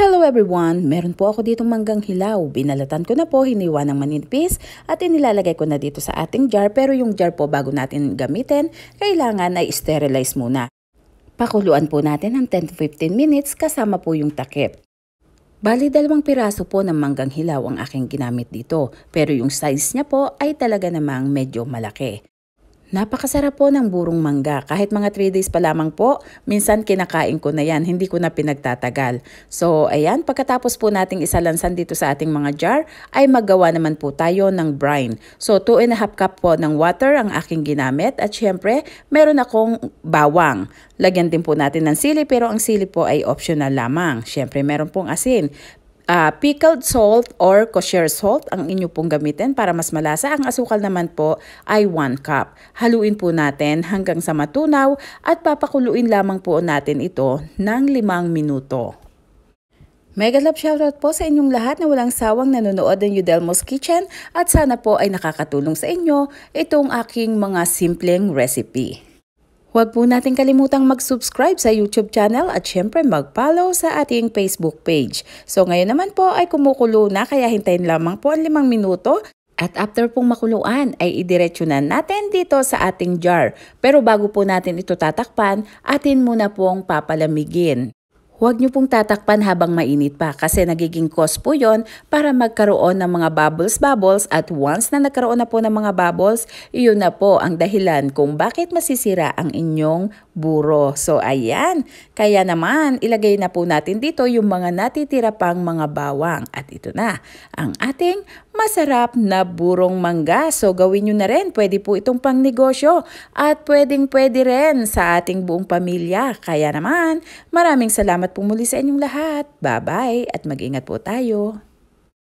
Hello everyone! Meron po ako ditong manggang hilaw. Binalatan ko na po, hiniwa ng manipis at inilalagay ko na dito sa ating jar pero yung jar po bago natin gamitin, kailangan ay sterilize muna. Pakuluan po natin ng 10 to 15 minutes kasama po yung takip. Bali dalawang piraso po ng manggang hilaw ang aking ginamit dito pero yung size niya po ay talaga namang medyo malaki. Napakasarap po ng burong mangga. Kahit mga 3 days pa lamang po, minsan kinakain ko na yan, hindi ko na pinagtatagal. So ayan, pagkatapos po nating isalansan dito sa ating mga jar, ay maggawa naman po tayo ng brine. So 2 and a half cup po ng water ang aking ginamit at syempre meron akong bawang. Lagyan din po natin ng sili pero ang sili po ay optional lamang. Syempre meron pong asin uh, pickled salt or kosher salt ang inyo pong gamitin para mas malasa. Ang asukal naman po ay 1 cup. Haluin po natin hanggang sa matunaw at papakuluin lamang po natin ito ng 5 minuto. Mega love shoutout po sa inyong lahat na walang sawang nanonood ng Udelmo's Kitchen at sana po ay nakakatulong sa inyo itong aking mga simpleng recipe. Huwag po natin kalimutang mag-subscribe sa YouTube channel at syempre mag-follow sa ating Facebook page. So ngayon naman po ay kumukulo na kaya hintayin lamang po ang limang minuto at after pong makuluan ay idiretso na natin dito sa ating jar. Pero bago po natin ito tatakpan, atin muna pong papalamigin. Huwag nyo pong tatakpan habang mainit pa kasi nagiging cause po yon para magkaroon ng mga bubbles-bubbles at once na nagkaroon na po ng mga bubbles, iyon na po ang dahilan kung bakit masisira ang inyong buro. So ayan, kaya naman ilagay na po natin dito yung mga natitira pang mga bawang at ito na ang ating masarap na burong mangga. So gawin nyo na rin, pwede po itong pangnegosyo at pwedeng pwede rin sa ating buong pamilya. Kaya naman, maraming salamat Salamat po sa inyong lahat. Bye-bye at mag-ingat po tayo.